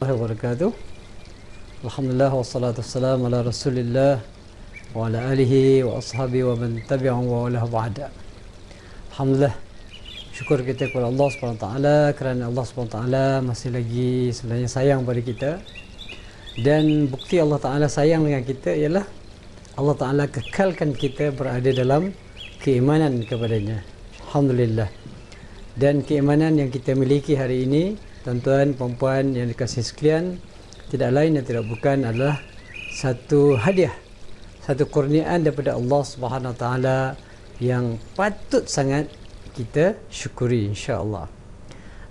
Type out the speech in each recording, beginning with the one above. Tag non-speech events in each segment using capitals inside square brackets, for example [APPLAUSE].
warahmatullahi wabarakatuh. Alhamdulillah wassalatu wassalamu ala Rasulillah wa ala alihi wa ashabihi wa man tabi'ahum wa ala ba'da. Alhamdulillah. Syukur kita kepada Allah swt. kerana Allah swt masih lagi sebenarnya sayang pada kita. Dan bukti Allah Taala sayang dengan kita ialah Allah Taala kekalkan kita berada dalam keimanan kepadanya. Alhamdulillah dan keimanan yang kita miliki hari ini tuan-tuan puan-puan yang dikasih sekalian tidak lain dan tidak bukan adalah satu hadiah satu kurniaan daripada Allah Subhanahu taala yang patut sangat kita syukuri insya-Allah.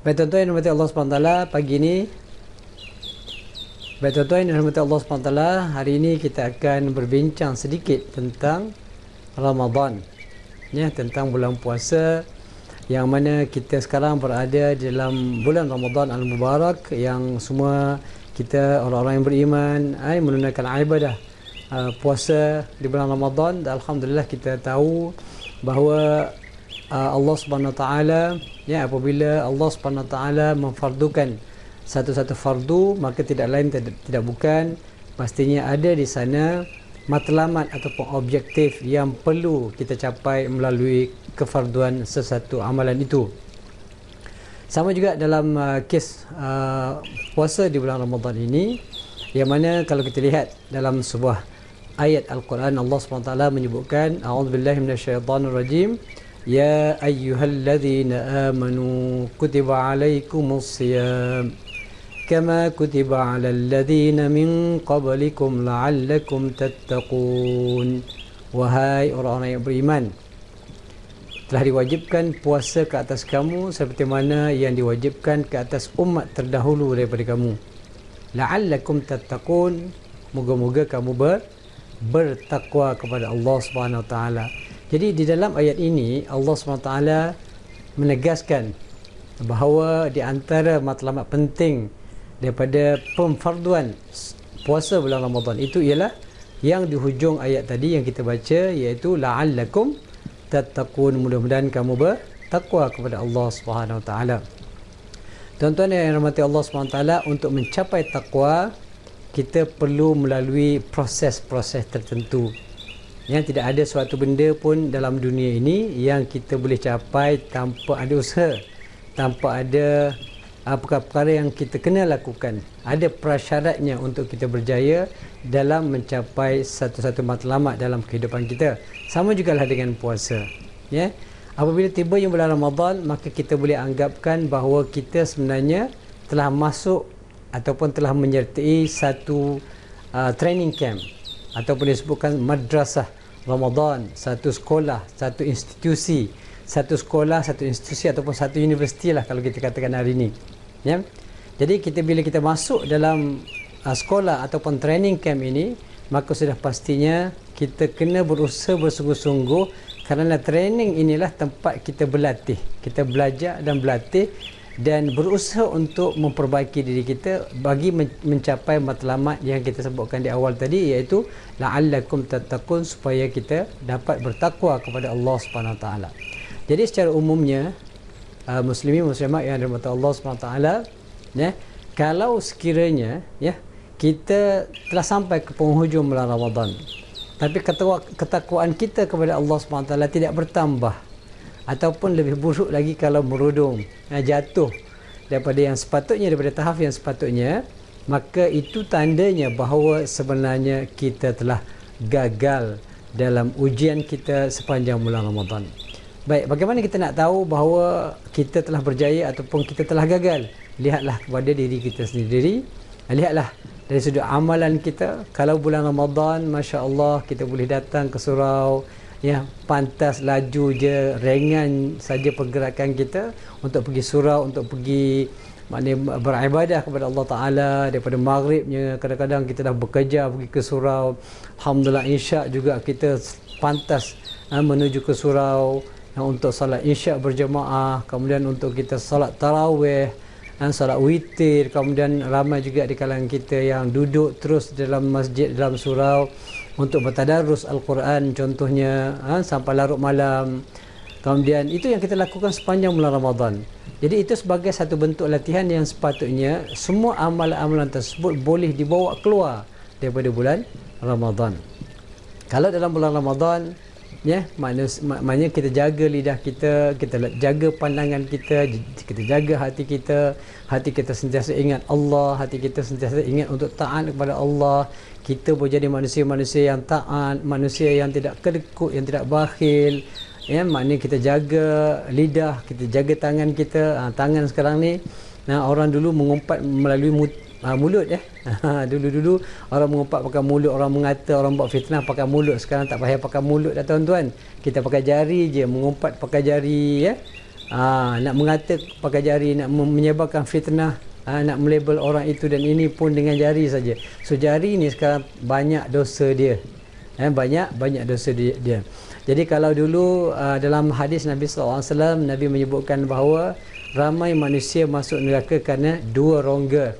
Baik tuan-tuan yang dirahmati Allah Subhanahu taala pagi ini Baik tuan-tuan yang dirahmati Allah Subhanahu taala hari ini kita akan berbincang sedikit tentang Ramadan ya tentang bulan puasa yang mana kita sekarang berada dalam bulan Ramadan Al-Mubarak yang semua kita orang-orang yang beriman ay, eh, menunaikan ibadah uh, puasa di bulan Ramadan dan Alhamdulillah kita tahu bahawa uh, Allah Subhanahu Taala ya apabila Allah Subhanahu Taala memfardukan satu-satu fardu maka tidak lain tidak, tidak bukan pastinya ada di sana matlamat ataupun objektif yang perlu kita capai melalui kefarduan sesuatu amalan itu. Sama juga dalam uh, kes uh, puasa di bulan Ramadan ini yang mana kalau kita lihat dalam sebuah ayat Al-Quran Allah SWT menyebutkan A'udzubillahi minasyaitanir rajim ya ayyuhalladzina amanu kutiba alaikumus siyam كما كتب على الذين من قبلكم لعلكم تتقون وهاي أوران إبريمان telah diwajibkan puasa ke atas kamu seperti mana yang diwajibkan ke atas umat terdahulu daripada kamu. La'allakum tattaqun. Moga-moga kamu ber, bertakwa kepada Allah Subhanahu taala. Jadi di dalam ayat ini Allah Subhanahu taala menegaskan bahawa di antara matlamat penting daripada pemfarduan puasa bulan Ramadan itu ialah yang di hujung ayat tadi yang kita baca iaitu la'allakum tattaqun mudah-mudahan kamu bertakwa kepada Allah Subhanahu wa taala. Tuan-tuan yang dirahmati Allah Subhanahu taala untuk mencapai takwa kita perlu melalui proses-proses tertentu. Yang tidak ada suatu benda pun dalam dunia ini yang kita boleh capai tanpa ada usaha, tanpa ada apakah perkara yang kita kena lakukan ada prasyaratnya untuk kita berjaya dalam mencapai satu-satu matlamat dalam kehidupan kita sama jugalah dengan puasa ya apabila tiba yang bulan Ramadan maka kita boleh anggapkan bahawa kita sebenarnya telah masuk ataupun telah menyertai satu uh, training camp ataupun disebutkan madrasah Ramadan satu sekolah satu institusi satu sekolah, satu institusi ataupun satu universiti lah kalau kita katakan hari ini. Ya? Jadi kita bila kita masuk dalam uh, sekolah ataupun training camp ini, maka sudah pastinya kita kena berusaha bersungguh-sungguh kerana training inilah tempat kita berlatih. Kita belajar dan berlatih dan berusaha untuk memperbaiki diri kita bagi mencapai matlamat yang kita sebutkan di awal tadi iaitu la'allakum tattaqun supaya kita dapat bertakwa kepada Allah Subhanahu taala. Jadi secara umumnya uh, muslimin muslimat yang dirahmati Allah SWT ya, kalau sekiranya ya kita telah sampai ke penghujung bulan Ramadan tapi ketua, ketakwaan kita kepada Allah SWT tidak bertambah ataupun lebih buruk lagi kalau merudung ya, jatuh daripada yang sepatutnya daripada tahaf yang sepatutnya maka itu tandanya bahawa sebenarnya kita telah gagal dalam ujian kita sepanjang bulan Ramadan. Baik, bagaimana kita nak tahu bahawa kita telah berjaya ataupun kita telah gagal? Lihatlah kepada diri kita sendiri. Lihatlah dari sudut amalan kita. Kalau bulan Ramadan, Masya Allah, kita boleh datang ke surau. Ya, pantas laju je, ringan saja pergerakan kita untuk pergi surau, untuk pergi maknanya beribadah kepada Allah Ta'ala daripada maghribnya kadang-kadang kita dah bekerja pergi ke surau Alhamdulillah insya juga kita pantas ha, menuju ke surau yang untuk salat isyak berjemaah kemudian untuk kita salat tarawih dan eh, salat witir kemudian ramai juga di kalangan kita yang duduk terus dalam masjid dalam surau untuk bertadarus al-Quran contohnya ha, sampai larut malam kemudian itu yang kita lakukan sepanjang bulan Ramadan jadi itu sebagai satu bentuk latihan yang sepatutnya semua amalan-amalan tersebut boleh dibawa keluar daripada bulan Ramadan kalau dalam bulan Ramadan ya yeah, manus mak, maknanya kita jaga lidah kita kita jaga pandangan kita kita jaga hati kita hati kita sentiasa ingat Allah hati kita sentiasa ingat untuk taat kepada Allah kita boleh jadi manusia-manusia yang taat manusia yang tidak kedekut yang tidak bakhil ya yeah, maknanya kita jaga lidah kita jaga tangan kita ha, tangan sekarang ni nah, orang dulu mengumpat melalui mut- Ha, mulut ya. [LAUGHS] Dulu-dulu orang mengumpat pakai mulut, orang mengata, orang buat fitnah pakai mulut. Sekarang tak payah pakai mulut dah tuan-tuan. Kita pakai jari je, mengumpat pakai jari ya. Ha, nak mengata pakai jari, nak menyebabkan fitnah, ha, nak melabel orang itu dan ini pun dengan jari saja. So jari ni sekarang banyak dosa dia. Ha, banyak banyak dosa dia. dia. Jadi kalau dulu uh, dalam hadis Nabi SAW, Nabi menyebutkan bahawa ramai manusia masuk neraka kerana dua rongga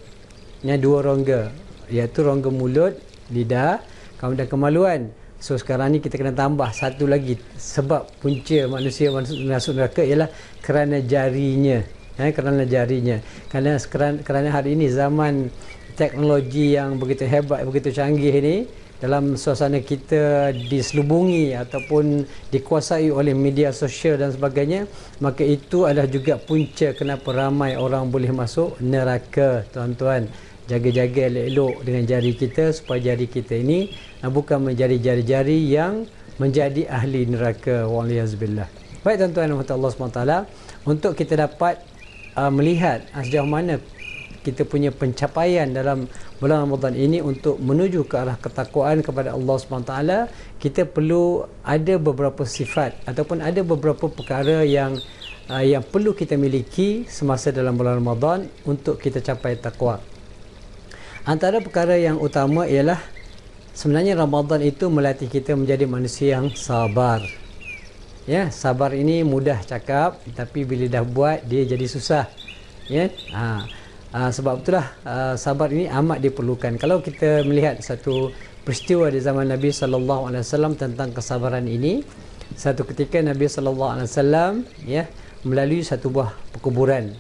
ni dua rongga iaitu rongga mulut lidah kemudian kemaluan so sekarang ni kita kena tambah satu lagi sebab punca manusia masuk neraka ialah kerana jarinya ya kerana jarinya kerana kerana hari ini zaman teknologi yang begitu hebat begitu canggih ini dalam suasana kita diselubungi ataupun dikuasai oleh media sosial dan sebagainya maka itu adalah juga punca kenapa ramai orang boleh masuk neraka tuan-tuan jaga-jaga elok-elok dengan jari kita supaya jari kita ini bukan menjadi jari-jari yang menjadi ahli neraka waliyazbillah baik tuan-tuan dan Allah SWT untuk kita dapat uh, melihat uh, sejauh mana kita punya pencapaian dalam bulan Ramadan ini untuk menuju ke arah ketakwaan kepada Allah SWT kita perlu ada beberapa sifat ataupun ada beberapa perkara yang uh, yang perlu kita miliki semasa dalam bulan Ramadan untuk kita capai takwa. Antara perkara yang utama ialah sebenarnya Ramadan itu melatih kita menjadi manusia yang sabar. Ya, sabar ini mudah cakap tapi bila dah buat dia jadi susah. Ya. Ha. Ha, sebab itulah ha, sabar ini amat diperlukan. Kalau kita melihat satu peristiwa di zaman Nabi sallallahu alaihi wasallam tentang kesabaran ini, satu ketika Nabi sallallahu alaihi wasallam ya melalui satu buah perkuburan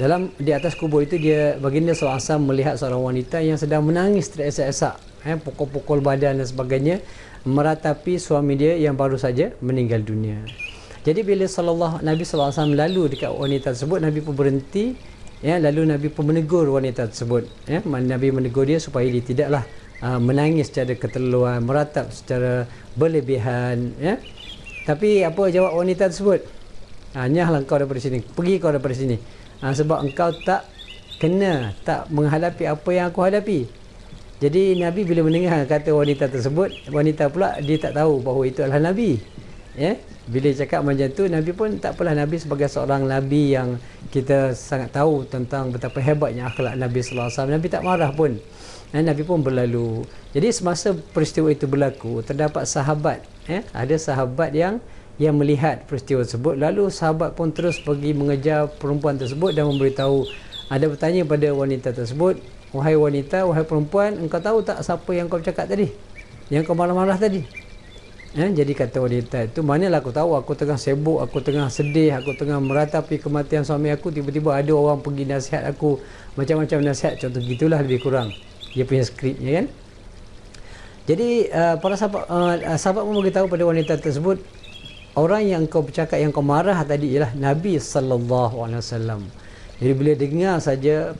dalam di atas kubur itu dia baginda SAW melihat seorang wanita yang sedang menangis teresak-esak eh, pukul-pukul badan dan sebagainya meratapi suami dia yang baru saja meninggal dunia jadi bila sallallahu Nabi SAW lalu dekat wanita tersebut Nabi pun berhenti ya lalu Nabi pun menegur wanita tersebut ya Nabi menegur dia supaya dia tidaklah uh, menangis secara keterluan meratap secara berlebihan ya tapi apa jawab wanita tersebut hanyalah ah, kau daripada sini pergi kau daripada sini ha, sebab engkau tak kena tak menghadapi apa yang aku hadapi jadi Nabi bila mendengar kata wanita tersebut wanita pula dia tak tahu bahawa itu adalah Nabi ya bila cakap macam tu Nabi pun tak pernah Nabi sebagai seorang Nabi yang kita sangat tahu tentang betapa hebatnya akhlak Nabi SAW Nabi tak marah pun ha, Nabi pun berlalu jadi semasa peristiwa itu berlaku terdapat sahabat ya? ada sahabat yang yang melihat peristiwa tersebut lalu sahabat pun terus pergi mengejar perempuan tersebut dan memberitahu ada bertanya pada wanita tersebut wahai wanita wahai perempuan engkau tahu tak siapa yang kau cakap tadi yang kau marah-marah tadi eh, jadi kata wanita itu manalah aku tahu aku tengah sibuk aku tengah sedih aku tengah meratapi kematian suami aku tiba-tiba ada orang pergi nasihat aku macam-macam nasihat contoh gitulah lebih kurang dia punya skripnya kan jadi uh, para sahabat uh, sahabat pun beritahu pada wanita tersebut orang yang kau bercakap yang kau marah tadi ialah Nabi sallallahu alaihi wasallam. Jadi bila dengar saja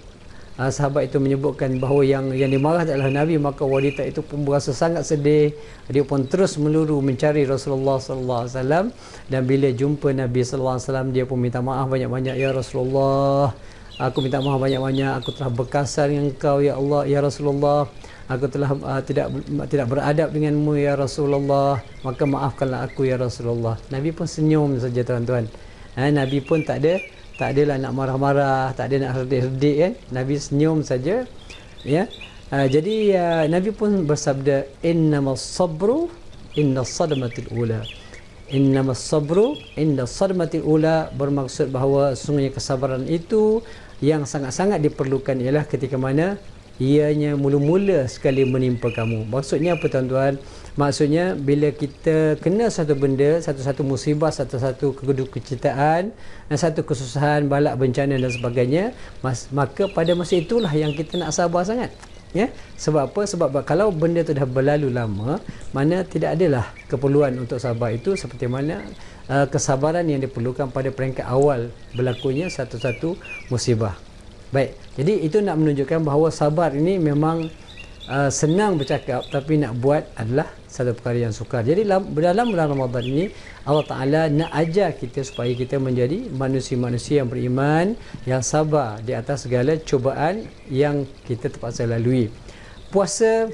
uh, sahabat itu menyebutkan bahawa yang yang dimarah adalah Nabi maka wanita itu pun berasa sangat sedih. Dia pun terus meluru mencari Rasulullah sallallahu alaihi wasallam dan bila jumpa Nabi sallallahu alaihi wasallam dia pun minta maaf banyak-banyak ya Rasulullah. Aku minta maaf banyak-banyak aku telah berkasar dengan kau ya Allah ya Rasulullah aku telah uh, tidak tidak beradab denganmu ya Rasulullah maka maafkanlah aku ya Rasulullah Nabi pun senyum saja tuan-tuan ha, Nabi pun tak ada tak adalah nak marah-marah tak ada nak redik-redik kan eh. Nabi senyum saja ya uh, jadi uh, Nabi pun bersabda innamas sabru innas sadmatil ula innamas sabru innas sadmatil ula bermaksud bahawa sungguhnya kesabaran itu yang sangat-sangat diperlukan ialah ketika mana ianya mula-mula sekali menimpa kamu maksudnya apa tuan-tuan maksudnya bila kita kena satu benda satu-satu musibah satu-satu kegeduk dan satu kesusahan balak bencana dan sebagainya maka pada masa itulah yang kita nak sabar sangat ya sebab apa sebab kalau benda tu dah berlalu lama mana tidak adalah keperluan untuk sabar itu seperti mana uh, kesabaran yang diperlukan pada peringkat awal berlakunya satu-satu musibah Baik. Jadi itu nak menunjukkan bahawa sabar ini memang uh, senang bercakap tapi nak buat adalah satu perkara yang sukar. Jadi dalam dalam bulan Ramadan ini Allah Taala nak ajar kita supaya kita menjadi manusia-manusia yang beriman, yang sabar di atas segala cubaan yang kita terpaksa lalui. Puasa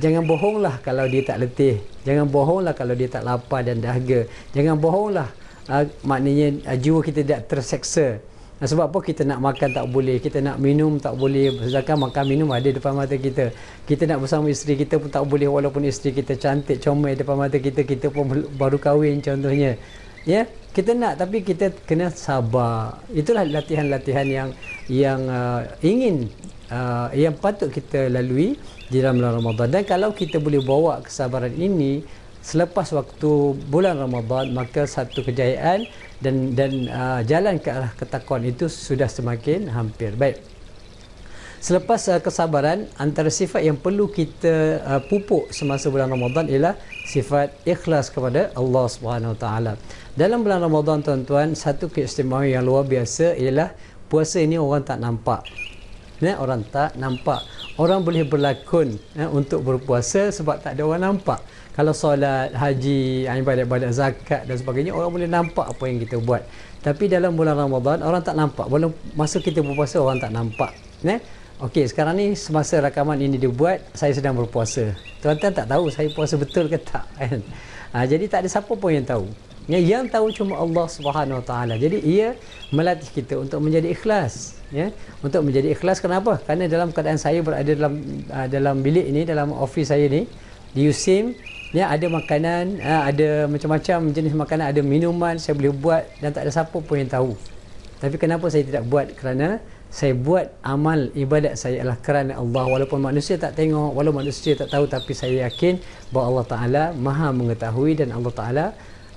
jangan bohonglah kalau dia tak letih. Jangan bohonglah kalau dia tak lapar dan dahaga. Jangan bohonglah uh, maknanya uh, jiwa kita tak terseksa Nah, sebab apa kita nak makan tak boleh, kita nak minum tak boleh, sedangkan makan minum ada depan mata kita. Kita nak bersama isteri kita pun tak boleh walaupun isteri kita cantik, comel depan mata kita, kita pun baru kahwin contohnya. Ya, yeah? kita nak tapi kita kena sabar. Itulah latihan-latihan yang yang uh, ingin uh, yang patut kita lalui di dalam bulan Ramadan. Dan kalau kita boleh bawa kesabaran ini selepas waktu bulan Ramadan maka satu kejayaan dan dan uh, jalan ke arah ketakwaan itu sudah semakin hampir baik selepas uh, kesabaran antara sifat yang perlu kita uh, pupuk semasa bulan Ramadan ialah sifat ikhlas kepada Allah Subhanahu taala dalam bulan Ramadan tuan-tuan satu keistimewaan yang luar biasa ialah puasa ini orang tak nampak ya orang tak nampak orang boleh berlakon ya, untuk berpuasa sebab tak ada orang nampak kalau solat, haji, ibadat-ibadat zakat dan sebagainya orang boleh nampak apa yang kita buat. Tapi dalam bulan Ramadan orang tak nampak. Belum masa kita berpuasa orang tak nampak. Ya. Okey, sekarang ni semasa rakaman ini dibuat, saya sedang berpuasa. Tuan-tuan tak tahu saya puasa betul ke tak. [LAUGHS] Kan? Ha, jadi tak ada siapa pun yang tahu. Ya, yang tahu cuma Allah Subhanahu Wa Taala. Jadi ia melatih kita untuk menjadi ikhlas, ya. Untuk menjadi ikhlas kenapa? Karena dalam keadaan saya berada dalam ah, dalam bilik ini, dalam office saya ni di USIM Ya, ada makanan, ha, ada macam-macam jenis makanan, ada minuman, saya boleh buat dan tak ada siapa pun yang tahu. Tapi kenapa saya tidak buat? Kerana saya buat amal ibadat saya adalah kerana Allah walaupun manusia tak tengok, walaupun manusia tak tahu tapi saya yakin bahawa Allah Ta'ala maha mengetahui dan Allah Ta'ala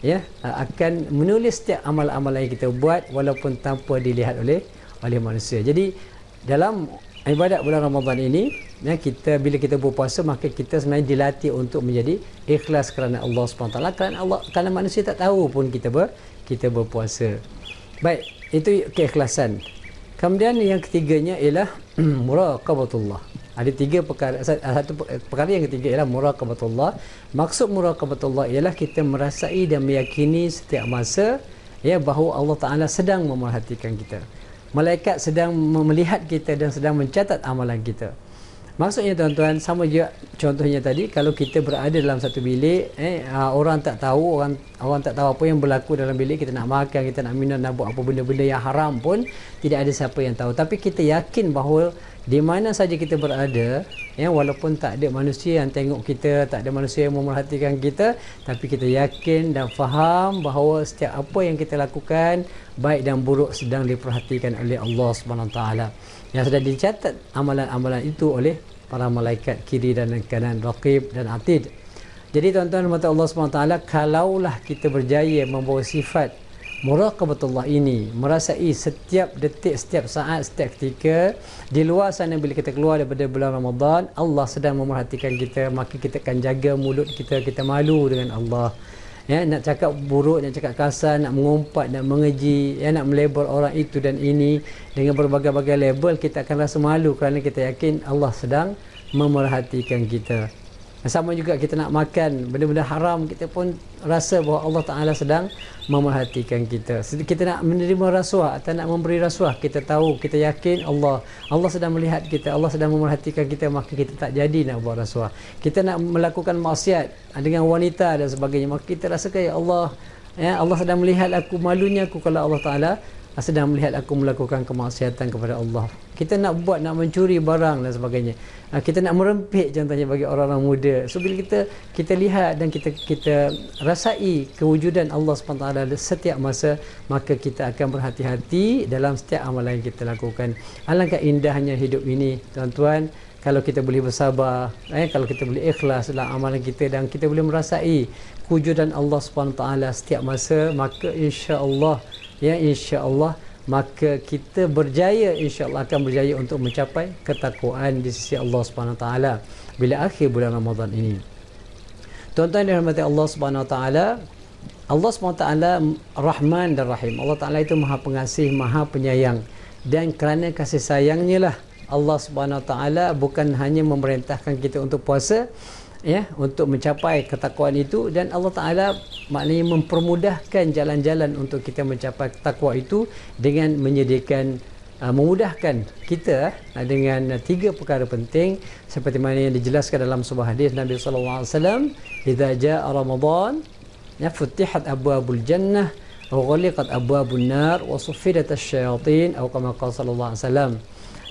ya akan menulis setiap amal-amal yang kita buat walaupun tanpa dilihat oleh oleh manusia. Jadi dalam ibadat bulan Ramadan ini ya kita bila kita berpuasa maka kita sebenarnya dilatih untuk menjadi ikhlas kerana Allah SWT kerana Allah kerana manusia tak tahu pun kita ber, kita berpuasa baik itu keikhlasan kemudian yang ketiganya ialah [CLEARS THROAT] muraqabatullah ada tiga perkara satu perkara yang ketiga ialah muraqabatullah maksud muraqabatullah ialah kita merasai dan meyakini setiap masa ya bahawa Allah Taala sedang memerhatikan kita malaikat sedang melihat kita dan sedang mencatat amalan kita. Maksudnya tuan-tuan sama juga contohnya tadi kalau kita berada dalam satu bilik eh ah, orang tak tahu orang orang tak tahu apa yang berlaku dalam bilik kita nak makan kita nak minum nak buat apa benda-benda yang haram pun tidak ada siapa yang tahu tapi kita yakin bahawa di mana saja kita berada ya walaupun tak ada manusia yang tengok kita tak ada manusia yang memerhatikan kita tapi kita yakin dan faham bahawa setiap apa yang kita lakukan baik dan buruk sedang diperhatikan oleh Allah Subhanahu taala yang sudah dicatat amalan-amalan itu oleh para malaikat kiri dan kanan raqib dan atid jadi tuan-tuan mata Allah Subhanahu taala kalaulah kita berjaya membawa sifat Muraqabatullah ini merasai setiap detik, setiap saat, setiap ketika di luar sana bila kita keluar daripada bulan Ramadan Allah sedang memerhatikan kita maka kita akan jaga mulut kita kita malu dengan Allah ya nak cakap buruk nak cakap kasar nak mengumpat nak mengeji ya nak melabel orang itu dan ini dengan berbagai-bagai label kita akan rasa malu kerana kita yakin Allah sedang memerhatikan kita sama juga kita nak makan benda-benda haram kita pun rasa bahawa Allah Taala sedang memerhatikan kita. Kita nak menerima rasuah atau nak memberi rasuah, kita tahu, kita yakin Allah Allah sedang melihat kita, Allah sedang memerhatikan kita maka kita tak jadi nak buat rasuah. Kita nak melakukan maksiat ah, dengan wanita dan sebagainya maka kita rasa ya Allah ya Allah sedang melihat aku malunya aku kalau Allah Taala sedang melihat aku melakukan kemaksiatan kepada Allah kita nak buat nak mencuri barang dan sebagainya ah, kita nak merempit contohnya bagi orang-orang muda so bila kita kita lihat dan kita kita rasai kewujudan Allah SWT setiap masa maka kita akan berhati-hati dalam setiap amalan yang kita lakukan alangkah indahnya hidup ini tuan-tuan kalau kita boleh bersabar eh, kalau kita boleh ikhlas dalam amalan kita dan kita boleh merasai kewujudan Allah SWT setiap masa maka ya Allah maka kita berjaya Insya Allah akan berjaya untuk mencapai ketakwaan di sisi Allah Subhanahu taala bila akhir bulan Ramadan ini tuan-tuan yang dirahmati Allah Subhanahu taala Allah Subhanahu taala Rahman dan Rahim Allah taala itu Maha Pengasih Maha Penyayang dan kerana kasih sayangnya lah Allah Subhanahu taala bukan hanya memerintahkan kita untuk puasa ya untuk mencapai ketakwaan itu dan Allah Taala maknanya mempermudahkan jalan-jalan untuk kita mencapai takwa itu dengan menyediakan uh, memudahkan kita uh, dengan uh, tiga perkara penting seperti mana yang dijelaskan dalam sebuah hadis Nabi sallallahu alaihi wasallam idza jaa ramadan ya futihat abwabul jannah wa ghaliqat abwabun nar wa suffidat asy-syayatin atau kama alaihi wasallam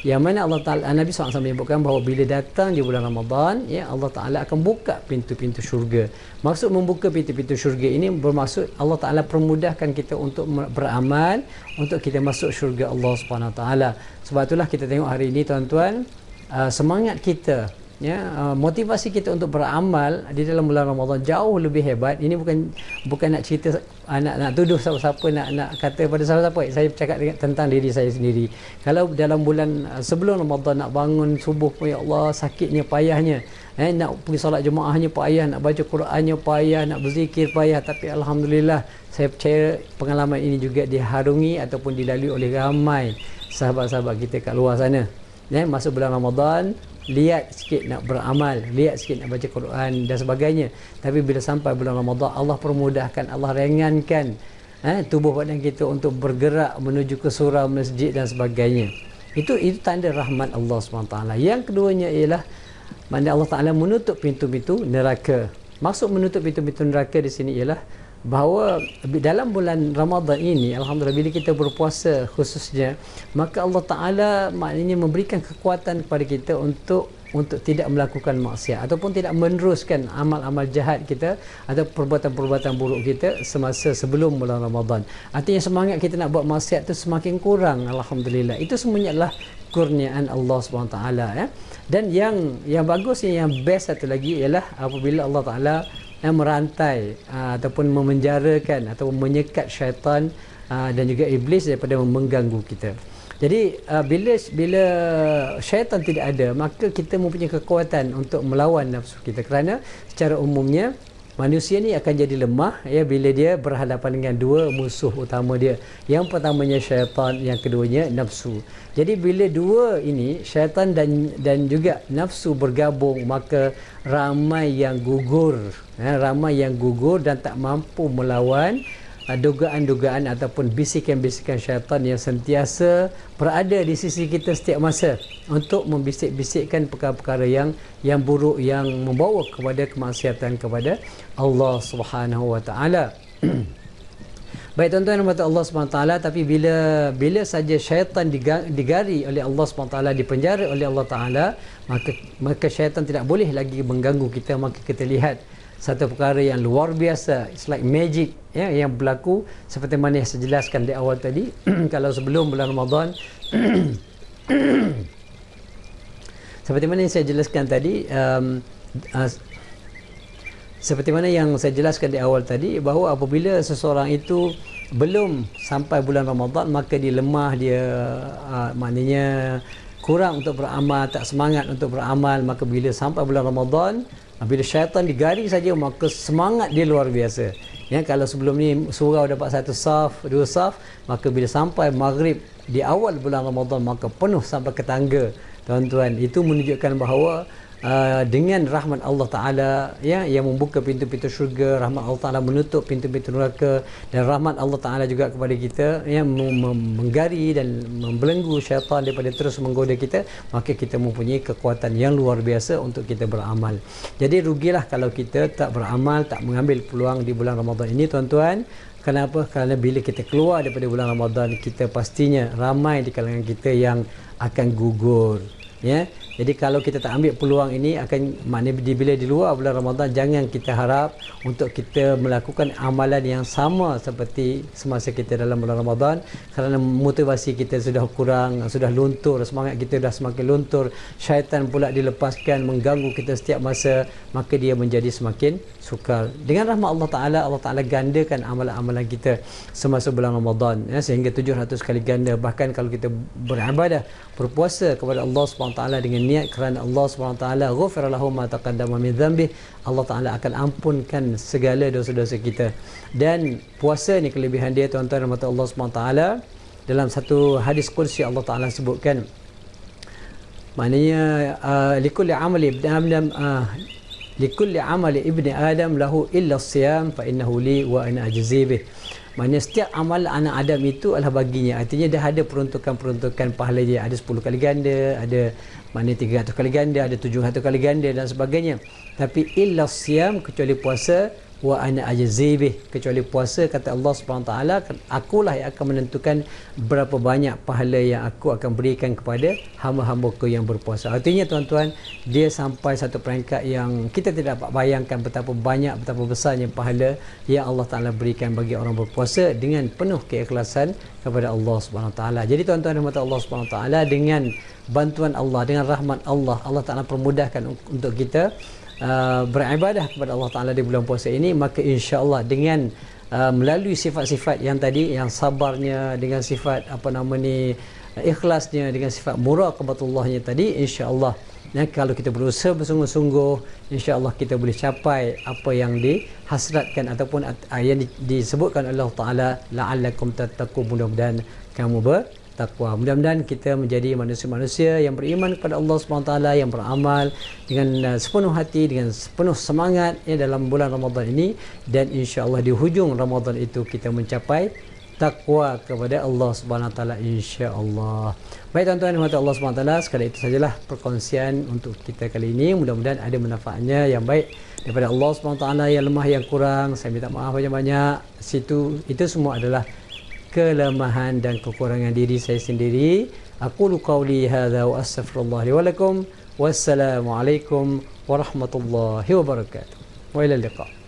yang mana Allah Taala Nabi SAW menyebutkan bahawa bila datang di bulan Ramadan, ya Allah Taala akan buka pintu-pintu syurga. Maksud membuka pintu-pintu syurga ini bermaksud Allah Taala permudahkan kita untuk beramal untuk kita masuk syurga Allah Subhanahu Wa Taala. Sebab itulah kita tengok hari ini tuan-tuan, uh, semangat kita ya uh, motivasi kita untuk beramal di dalam bulan Ramadan jauh lebih hebat ini bukan bukan nak cerita anak nak tuduh siapa-siapa nak nak kata pada siapa-siapa saya bercakap tentang diri saya sendiri kalau dalam bulan uh, sebelum Ramadan nak bangun subuh pun ya Allah sakitnya payahnya eh nak pergi solat jemaahnya payah nak baca Qurannya payah nak berzikir payah tapi alhamdulillah saya percaya pengalaman ini juga diharungi ataupun dilalui oleh ramai sahabat-sahabat kita kat luar sana Ya, eh, masuk bulan Ramadan lihat sikit nak beramal, lihat sikit nak baca Quran dan sebagainya. Tapi bila sampai bulan Ramadan, Allah permudahkan, Allah ringankan eh, tubuh badan kita untuk bergerak menuju ke surau masjid dan sebagainya. Itu itu tanda rahmat Allah SWT. Yang keduanya ialah mana Allah Taala menutup pintu-pintu neraka. Maksud menutup pintu-pintu neraka di sini ialah bahawa dalam bulan Ramadhan ini alhamdulillah bila kita berpuasa khususnya maka Allah Taala maknanya memberikan kekuatan kepada kita untuk untuk tidak melakukan maksiat ataupun tidak meneruskan amal-amal jahat kita atau perbuatan-perbuatan buruk kita semasa sebelum bulan Ramadhan. Artinya semangat kita nak buat maksiat itu semakin kurang alhamdulillah. Itu semuanya adalah kurniaan Allah Subhanahu taala ya. Dan yang yang bagus yang best satu lagi ialah apabila Allah Taala eh, merantai uh, ataupun memenjarakan atau menyekat syaitan uh, dan juga iblis daripada mengganggu kita. Jadi uh, bila bila syaitan tidak ada maka kita mempunyai kekuatan untuk melawan nafsu kita kerana secara umumnya manusia ni akan jadi lemah ya bila dia berhadapan dengan dua musuh utama dia yang pertamanya syaitan yang keduanya nafsu jadi bila dua ini syaitan dan dan juga nafsu bergabung maka ramai yang gugur ya, ramai yang gugur dan tak mampu melawan Ah, dugaan-dugaan ataupun bisikan-bisikan syaitan yang sentiasa berada di sisi kita setiap masa untuk membisik-bisikkan perkara-perkara yang yang buruk yang membawa kepada kemaksiatan kepada Allah Subhanahu Wa Taala. [CLEARS THROAT] Baik tuan-tuan dan puan Allah Subhanahu Taala tapi bila bila saja syaitan digari oleh Allah Subhanahu Taala dipenjara oleh Allah Taala maka maka syaitan tidak boleh lagi mengganggu kita maka kita lihat satu perkara yang luar biasa it's like magic ya yang berlaku seperti mana yang saya jelaskan di awal tadi [CLEARS THROAT] kalau sebelum bulan Ramadan [CLEARS THROAT] seperti mana yang saya jelaskan tadi um, uh, seperti mana yang saya jelaskan di awal tadi bahawa apabila seseorang itu belum sampai bulan Ramadan maka dia lemah dia uh, maknanya kurang untuk beramal tak semangat untuk beramal maka bila sampai bulan Ramadan bila syaitan digari saja maka semangat dia luar biasa. Ya kalau sebelum ni surau dapat satu saf, dua saf, maka bila sampai maghrib di awal bulan Ramadan maka penuh sampai ke tangga. Tuan-tuan, itu menunjukkan bahawa uh, dengan rahmat Allah Ta'ala ya, yang membuka pintu-pintu syurga, rahmat Allah Ta'ala menutup pintu-pintu neraka dan rahmat Allah Ta'ala juga kepada kita yang menggari dan membelenggu syaitan daripada terus menggoda kita, maka kita mempunyai kekuatan yang luar biasa untuk kita beramal. Jadi rugilah kalau kita tak beramal, tak mengambil peluang di bulan Ramadan ini tuan-tuan, Kenapa? Kerana bila kita keluar daripada bulan Ramadan, kita pastinya ramai di kalangan kita yang akan gugur. Ya, jadi kalau kita tak ambil peluang ini akan maknanya bila di luar bulan Ramadan jangan kita harap untuk kita melakukan amalan yang sama seperti semasa kita dalam bulan Ramadan kerana motivasi kita sudah kurang, sudah luntur, semangat kita sudah semakin luntur, syaitan pula dilepaskan mengganggu kita setiap masa, maka dia menjadi semakin sukar. Dengan rahmat Allah Taala, Allah Taala gandakan amalan-amalan kita semasa bulan Ramadan ya, sehingga 700 kali ganda. Bahkan kalau kita beribadah, berpuasa kepada Allah Subhanahu Taala dengan niat kerana Allah Swt. taala ghafir lahu ma min dhanbi Allah taala akan ampunkan segala dosa-dosa kita dan puasa ni kelebihan dia tuan-tuan dan mata Allah Swt. dalam satu hadis kursi Allah taala sebutkan maknanya uh, likulli amali ibn adam uh, likulli amali ibni adam lahu illa siyam fa li wa ana Maksudnya setiap amal anak Adam itu adalah baginya. Artinya dah ada peruntukan-peruntukan pahala dia. Ada 10 kali ganda, ada maknanya 300 kali ganda, ada 700 kali ganda dan sebagainya. Tapi illa siam kecuali puasa wa ana ajzibi kecuali puasa kata Allah Subhanahu taala kan, akulah yang akan menentukan berapa banyak pahala yang aku akan berikan kepada hamba hambaku yang berpuasa. Artinya tuan-tuan, dia sampai satu peringkat yang kita tidak dapat bayangkan betapa banyak betapa besarnya pahala yang Allah taala berikan bagi orang berpuasa dengan penuh keikhlasan kepada Allah Subhanahu taala. Jadi tuan-tuan dan Allah Subhanahu taala dengan bantuan Allah, dengan rahmat Allah, Allah taala permudahkan untuk kita Uh, beribadah kepada Allah Taala di bulan puasa ini maka insya-Allah dengan uh, melalui sifat-sifat yang tadi yang sabarnya dengan sifat apa nama ni uh, ikhlasnya dengan sifat murah muraqabatullahnya tadi insya-Allah Ya, kalau kita berusaha bersungguh-sungguh insya-Allah kita boleh capai apa yang dihasratkan ataupun yang disebutkan Allah Taala la'allakum tattaqu mudah-mudahan kamu ber takwa. Mudah-mudahan kita menjadi manusia-manusia yang beriman kepada Allah Subhanahu SWT yang beramal dengan uh, sepenuh hati dengan sepenuh semangat ya, dalam bulan Ramadan ini dan insya-Allah di hujung Ramadan itu kita mencapai takwa kepada Allah Subhanahu Wa Taala insya-Allah. Baik tuan-tuan dan Allah Subhanahu Wa Taala, sekali itu sajalah perkongsian untuk kita kali ini. Mudah-mudahan ada manfaatnya yang baik daripada Allah Subhanahu Wa Taala yang lemah yang kurang. Saya minta maaf banyak-banyak. Situ itu semua adalah kelemahan dan kekurangan diri saya sendiri. Aku qawli hadha wa astaghfirullah li walakum. Wassalamualaikum warahmatullahi wabarakatuh. Wa ila liqa'.